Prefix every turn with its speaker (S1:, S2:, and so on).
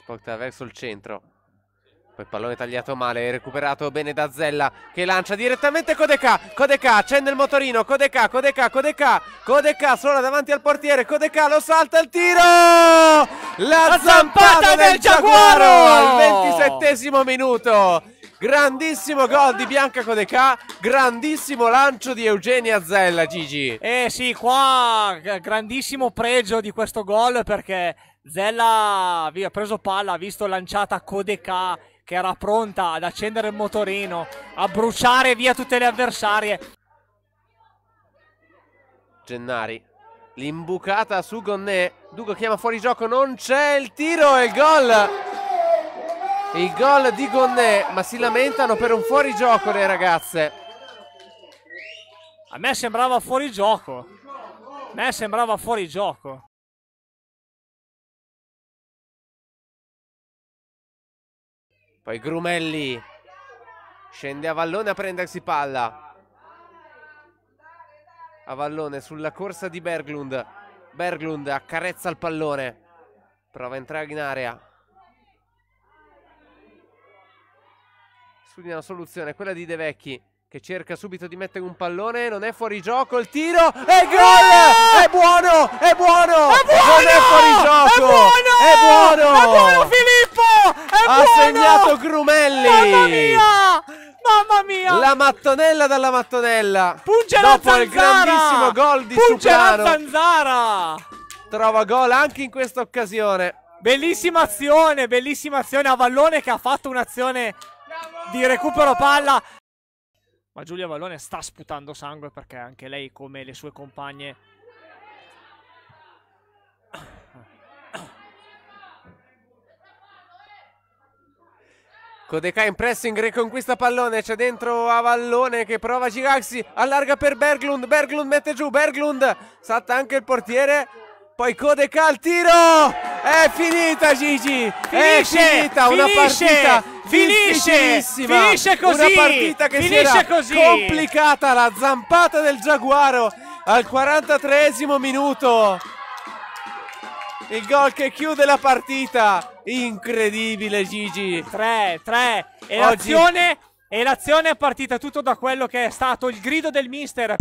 S1: Spotta verso il centro. Poi pallone tagliato male, recuperato bene da Zella che lancia direttamente Codeca. Codeca accende il motorino. Codeca, Codeca, Codeca. Codeca sola davanti al portiere. Codeca lo salta il tiro! La, La zampata del, del Giaguaro! Giaguaro! Al 27 minuto. Grandissimo gol di Bianca Codeca, grandissimo lancio di Eugenia Zella, Gigi.
S2: Eh sì, qua eh, grandissimo pregio di questo gol perché Zella ha preso palla, ha visto lanciata Kodeka che era pronta ad accendere il motorino, a bruciare via tutte le avversarie.
S1: Gennari, l'imbucata su Gonné, Dugo chiama fuori gioco, non c'è il tiro e il gol! Il gol di Gonné,
S2: ma si lamentano per un fuorigioco le ragazze. A me sembrava fuorigioco. A me sembrava fuorigioco. Poi Grumelli
S1: scende a Vallone a prendersi palla. A Vallone sulla corsa di Berglund. Berglund accarezza il pallone. Prova a entrare in area. Studia una soluzione, quella di De Vecchi che cerca subito di mettere un pallone, non è fuori gioco il tiro è gol! È buono, è buono! È buono! Non è fuori gioco!
S2: Mamma mia! La
S1: mattonella dalla mattonella. Punge la zanzara. Dopo il grandissimo gol di Punge Sucrano. la
S2: zanzara. Trova gol anche in questa occasione. Bellissima azione, bellissima azione. Avallone che ha fatto un'azione di recupero palla. Ma Giulia Vallone sta sputando sangue perché anche lei, come le sue compagne,
S1: Codecà in pressing, riconquista pallone, c'è dentro Avallone che prova Gigaxi, allarga per Berglund, Berglund mette giù, Berglund salta anche il portiere, poi Codeca al tiro, è finita Gigi, finisce, è finita finisce, una partita finisce, finisce così, una partita che si era così. complicata, la zampata del Giaguaro al 43 minuto. Il gol
S2: che chiude la partita. Incredibile Gigi. 3, 3. E Oggi... l'azione è partita tutto da quello che è stato il grido del mister.